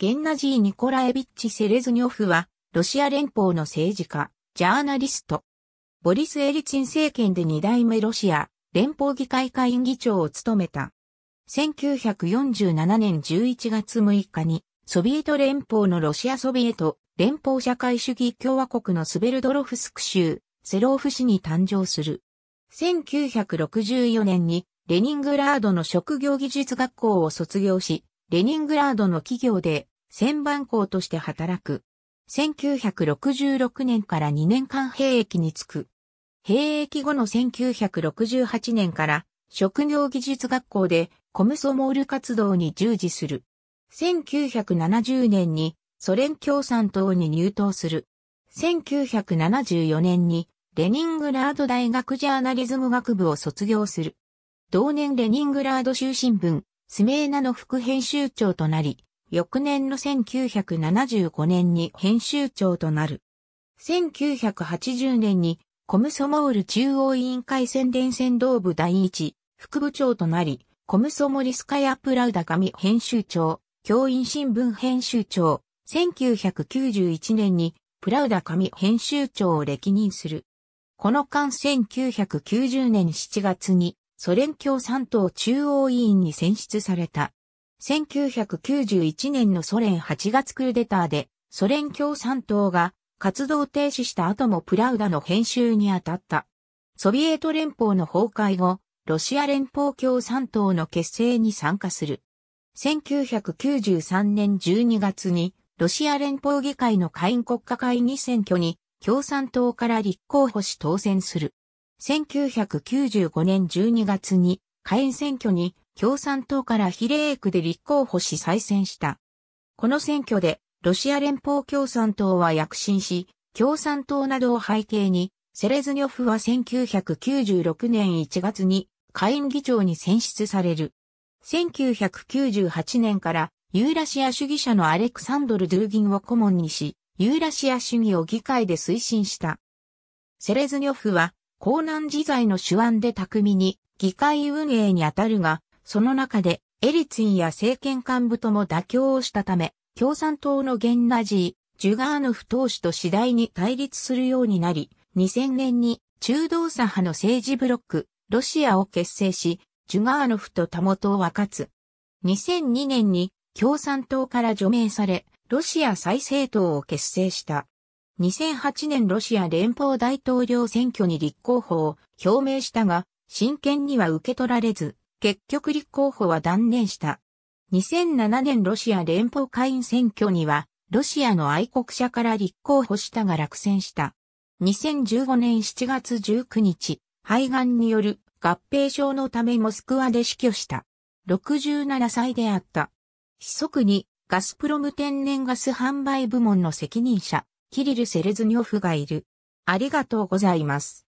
ゲンナジー・ニコラエビッチ・セレズニョフは、ロシア連邦の政治家、ジャーナリスト。ボリス・エリツィン政権で2代目ロシア連邦議会会議長を務めた。1947年11月6日に、ソビエト連邦のロシアソビエト連邦社会主義共和国のスベルドロフスク州、セローフ市に誕生する。1964年に、レニングラードの職業技術学校を卒業し、レニングラードの企業で旋盤工として働く。1966年から2年間兵役に就く。兵役後の1968年から職業技術学校でコムソモール活動に従事する。1970年にソ連共産党に入党する。1974年にレニングラード大学ジャーナリズム学部を卒業する。同年レニングラード州新聞、スメーナの副編集長となり、翌年の1975年に編集長となる。1980年にコムソモール中央委員会宣伝戦導部第一副部長となり、コムソモリスカヤプラウダ紙編集長、教員新聞編集長、1991年にプラウダ紙編集長を歴任する。この間1990年7月にソ連共産党中央委員に選出された。1991年のソ連8月クーデターで、ソ連共産党が活動停止した後もプラウダの編集に当たった。ソビエト連邦の崩壊後、ロシア連邦共産党の結成に参加する。1993年12月に、ロシア連邦議会の下院国家会議選挙に、共産党から立候補し当選する。1995年12月に、下院選挙に共産党から比例区で立候補し再選した。この選挙で、ロシア連邦共産党は躍進し、共産党などを背景に、セレズニョフは1996年1月に下院議長に選出される。1998年からユーラシア主義者のアレクサンドル・ドゥーギンを顧問にし、ユーラシア主義を議会で推進した。セレズニョフは、江南自在の手腕で巧みに議会運営に当たるが、その中で、エリツィンや政権幹部とも妥協をしたため、共産党のゲンナジー、ジュガーノフ党首と次第に対立するようになり、2000年に中道左派の政治ブロック、ロシアを結成し、ジュガーノフとタモを分かつ。2002年に共産党から除名され、ロシア再政党を結成した。2008年ロシア連邦大統領選挙に立候補を表明したが、真剣には受け取られず、結局立候補は断念した。2007年ロシア連邦会員選挙には、ロシアの愛国者から立候補したが落選した。2015年7月19日、肺がんによる合併症のためモスクワで死去した。67歳であった。ひそくにガスプロム天然ガス販売部門の責任者、キリル・セレズニョフがいる。ありがとうございます。